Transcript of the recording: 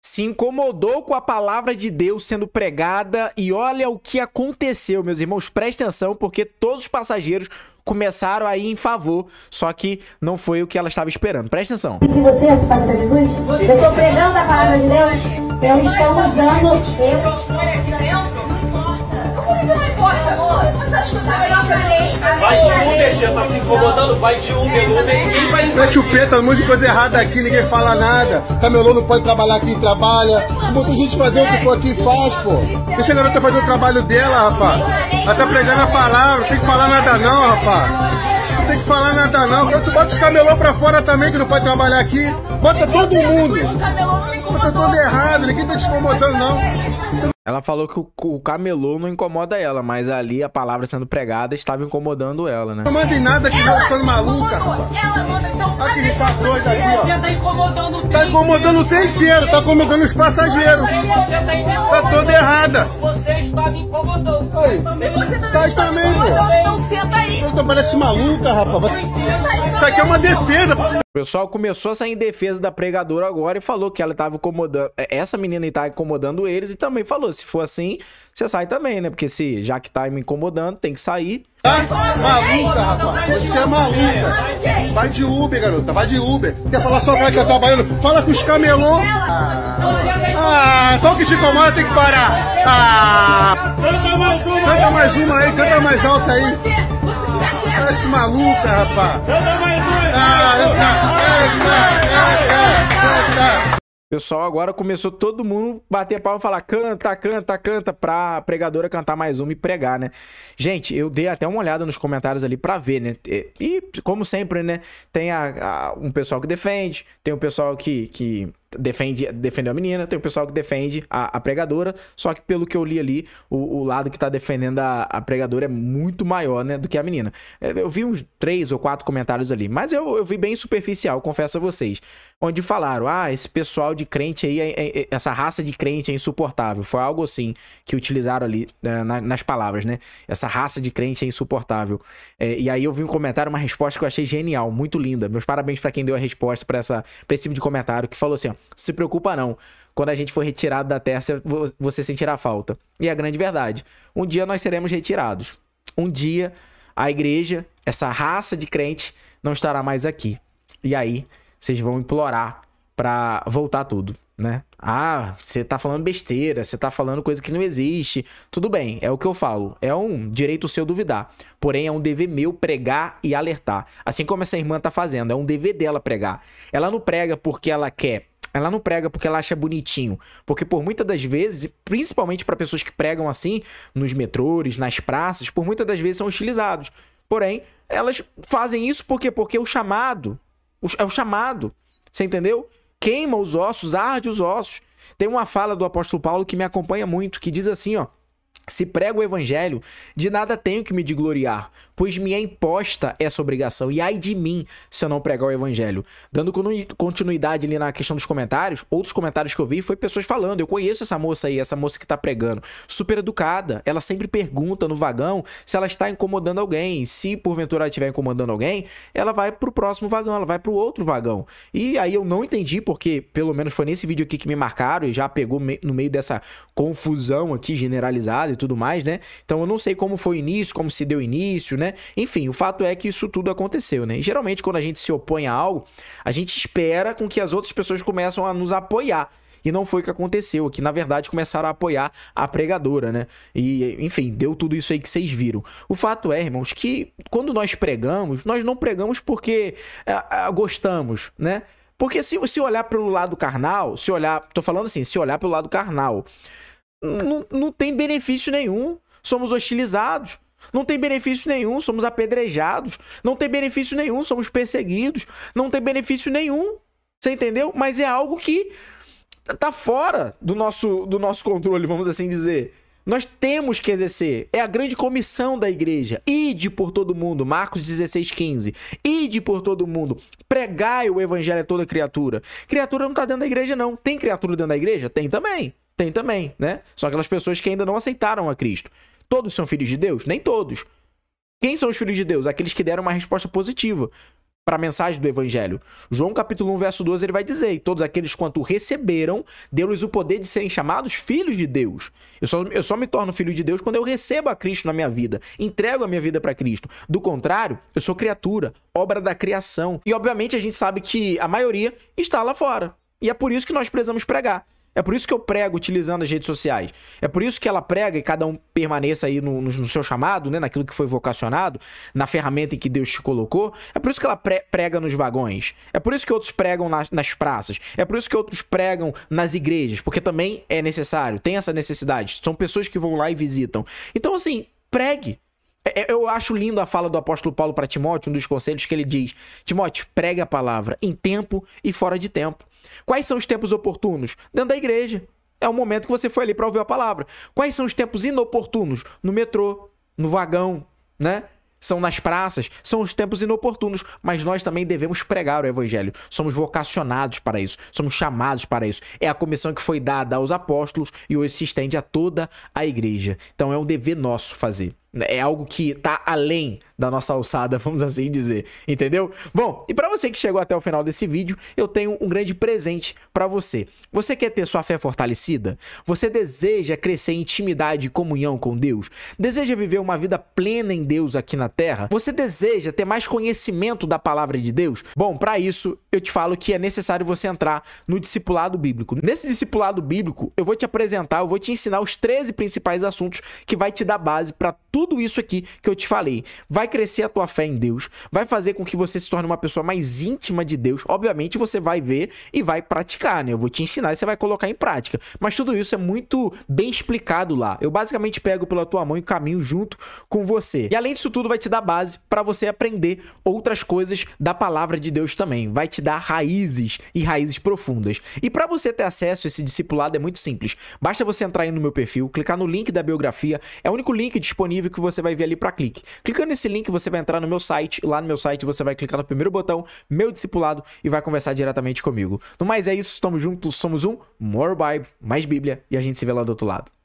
se incomodou com a palavra de Deus sendo pregada e olha o que aconteceu, meus irmãos, preste atenção porque todos os passageiros começaram a ir em favor, só que não foi o que ela estava esperando. Preste atenção. você é Jesus? Eu estou pregando a palavra de Deus, eu estou usando... Eu não importa, amor. Você acha que você é melhor pra gente? Vai de Uber, já tá se incomodando. Vai de Uber, Uber. Ninguém vai Mete o pé, tá um monte de coisa errada aqui, ninguém fala nada. Camelô não pode trabalhar quem trabalha. Um monte de gente fazer o que for aqui faz, pô. Deixa a garota fazer o trabalho dela, rapaz. Ela tá pregando a palavra, não tem que falar nada não, rapaz tem que falar nada não. Tu bota os camelô pra fora também, que não pode trabalhar aqui. Bota todo mundo. Bota todo errado, ninguém tá te incomodando não. Ela falou que o, camelô não incomoda ela, mas ali a palavra sendo pregada estava incomodando ela, né? Não manda em nada que ela tá ficando maluca. Ela manda então. Aquele fator daqui, ó. Tá incomodando o tá tempo. Tá incomodando o tempo inteiro, tá incomodando os passageiros. Tá, tá toda errada. Você está me incomodando. Aí. também. Você também está também, incomodando. Então senta aí. Então parece maluca, rapaz. Isso aqui é uma defesa pessoal começou a sair em defesa da pregadora agora e falou que ela estava incomodando. É, essa menina estava tá incomodando eles e também falou: se for assim, você sai também, né? Porque se já que tá me incomodando, tem que sair. Tá maluca, rapaz. Você é maluca. Vai de Uber, garota. Vai de Uber. Quer falar só pra que eu tô trabalhando? Fala com os camelô. Ah, só o que te incomoda tem que parar. Ah. Canta mais uma. Canta mais uma aí. Canta mais alta aí. Parece maluca, rapaz. Canta mais uma Pessoal, agora começou todo mundo bater palma e falar canta, canta, canta, pra pregadora cantar mais uma e pregar, né? Gente, eu dei até uma olhada nos comentários ali pra ver, né? E, como sempre, né? Tem a, a, um pessoal que defende, tem um pessoal que, que defende, defendeu a menina, tem o pessoal que defende a, a pregadora, só que pelo que eu li ali, o, o lado que tá defendendo a, a, pregadora é muito maior, né, do que a menina. É, eu vi uns três ou quatro comentários ali, mas eu, eu vi bem superficial, confesso a vocês, onde falaram, ah, esse pessoal de crente aí, é, é, é essa raça de crente é insuportável, foi algo assim que utilizaram ali é, na, nas palavras, né, essa raça de crente é insuportável. e aí eu vi um comentário, uma resposta que eu achei genial, muito linda, meus parabéns para quem deu a resposta para esse tipo de comentário, que falou assim, se preocupa não. Quando a gente for retirado da terra, você sentirá falta. E é a grande verdade, um dia nós seremos retirados. Um dia a igreja, essa raça de crente, não estará mais aqui. E aí vocês vão implorar para voltar tudo, né? Ah, você tá falando besteira, você tá falando coisa que não existe. Tudo bem, é o que eu falo. É um direito seu duvidar. Porém, é um dever meu pregar e alertar. Assim como essa irmã tá fazendo, é um dever dela pregar. Ela não prega porque ela quer ela é não prega porque ela acha bonitinho. Porque por muitas das vezes, principalmente para pessoas que pregam assim, nos metrôs, nas praças, por muitas das vezes são utilizados. Porém, elas fazem isso porque Porque o chamado, é o chamado, você entendeu? Queima os ossos, arde os ossos. Tem uma fala do apóstolo Paulo que me acompanha muito, que diz assim, ó: se prego o evangelho, de nada tenho que me digloriar, pois me é imposta essa obrigação, e ai de mim se eu não pregar o evangelho. Dando continuidade ali na questão dos comentários, outros comentários que eu vi foi pessoas falando, eu conheço essa moça aí, essa moça que tá pregando, super educada, ela sempre pergunta no vagão se ela está incomodando alguém, se porventura ela estiver incomodando alguém, ela vai pro próximo vagão, ela vai pro outro vagão. E aí eu não entendi, porque pelo menos foi nesse vídeo aqui que me marcaram, e já pegou no meio dessa confusão aqui generalizada tudo mais, né? Então eu não sei como foi o início, como se deu início, né? Enfim, o fato é que isso tudo aconteceu, né? E geralmente quando a gente se opõe a algo, a gente espera com que as outras pessoas começam a nos apoiar. E não foi o que aconteceu, que na verdade começaram a apoiar a pregadora, né? E enfim, deu tudo isso aí que vocês viram. O fato é, irmãos, que quando nós pregamos, nós não pregamos porque é, é, gostamos, né? Porque se, se olhar pelo lado carnal, se olhar, tô falando assim, se olhar pelo lado carnal, não, tem benefício nenhum. Somos hostilizados. Não tem benefício nenhum, somos apedrejados. Não tem benefício nenhum, somos perseguidos. Não tem benefício nenhum. Você entendeu? Mas é algo que tá, tá fora do nosso, do nosso controle, vamos assim dizer. Nós temos que exercer. É a grande comissão da igreja. Ide por todo mundo. Marcos 16, 15. Ide por todo mundo. Pregai o evangelho a toda criatura. Criatura não está dentro da igreja, não. Tem criatura dentro da igreja? Tem também. Tem também, né? São aquelas pessoas que ainda não aceitaram a Cristo. Todos são filhos de Deus? Nem todos. Quem são os filhos de Deus? Aqueles que deram uma resposta positiva para a mensagem do evangelho. João capítulo 1, verso 12, ele vai dizer: "E todos aqueles quanto receberam, deu-lhes o poder de serem chamados filhos de Deus". Eu só, eu só me torno filho de Deus quando eu recebo a Cristo na minha vida, entrego a minha vida para Cristo. Do contrário, eu sou criatura, obra da criação. E obviamente a gente sabe que a maioria está lá fora. E é por isso que nós precisamos pregar. É por isso que eu prego utilizando as redes sociais. É por isso que ela prega e cada um permaneça aí no, no, no seu chamado, né? Naquilo que foi vocacionado, na ferramenta em que Deus te colocou. É por isso que ela pre prega nos vagões. É por isso que outros pregam nas, nas, praças. É por isso que outros pregam nas igrejas, porque também é necessário, tem essa necessidade. São pessoas que vão lá e visitam. Então, assim, pregue. É, é, eu acho lindo a fala do apóstolo Paulo para Timóteo, um dos conselhos que ele diz: Timóteo, pregue a palavra em tempo e fora de tempo. Quais são os tempos oportunos? Dentro da igreja. É o momento que você foi ali para ouvir a palavra. Quais são os tempos inoportunos? No metrô, no vagão, né? São nas praças, são os tempos inoportunos, mas nós também devemos pregar o evangelho. Somos vocacionados para isso, somos chamados para isso. É a comissão que foi dada aos apóstolos e hoje se estende a toda a igreja. Então é um dever nosso fazer. É algo que tá além da nossa alçada, vamos assim dizer, entendeu? Bom, e para você que chegou até o final desse vídeo, eu tenho um grande presente para você. Você quer ter sua fé fortalecida? Você deseja crescer em intimidade e comunhão com Deus? Deseja viver uma vida plena em Deus aqui na Terra? Você deseja ter mais conhecimento da palavra de Deus? Bom, para isso eu te falo que é necessário você entrar no discipulado bíblico. Nesse discipulado bíblico, eu vou te apresentar, eu vou te ensinar os 13 principais assuntos que vai te dar base para tudo isso aqui que eu te falei. Vai crescer a tua fé em Deus, vai fazer com que você se torne uma pessoa mais íntima de Deus. Obviamente, você vai ver e vai praticar, né? Eu vou te ensinar e você vai colocar em prática. Mas tudo isso é muito bem explicado lá. Eu basicamente pego pela tua mão e caminho junto com você. E além disso tudo, vai te dar base para você aprender outras coisas da palavra de Deus também. Vai te te dar raízes e raízes profundas. E para você ter acesso a esse discipulado é muito simples. Basta você entrar aí no meu perfil, clicar no link da biografia, é o único link disponível que você vai ver ali para clique. Clicando nesse link, você vai entrar no meu site, lá no meu site você vai clicar no primeiro botão, meu discipulado, e vai conversar diretamente comigo. No mais é isso, estamos juntos, somos um More Bible, mais Bíblia, e a gente se vê lá do outro lado.